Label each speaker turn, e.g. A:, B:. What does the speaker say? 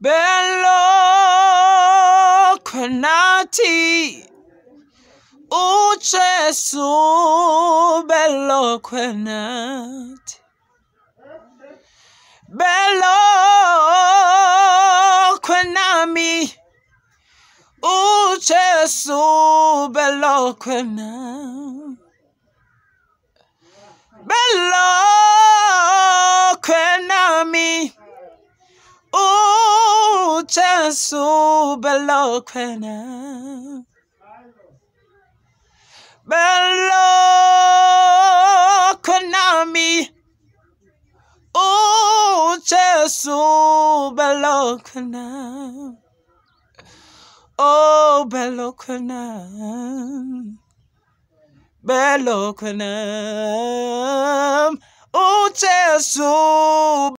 A: Beloquenati. O Jesu, beloquenati. Beloquenami. O Jesu, beloquenami. Beloquenami. O luce subelloquena. Belloquena mi. Oh, Gesù, belloquena. Oh, belloquena. Belloquena. Oh, Gesù.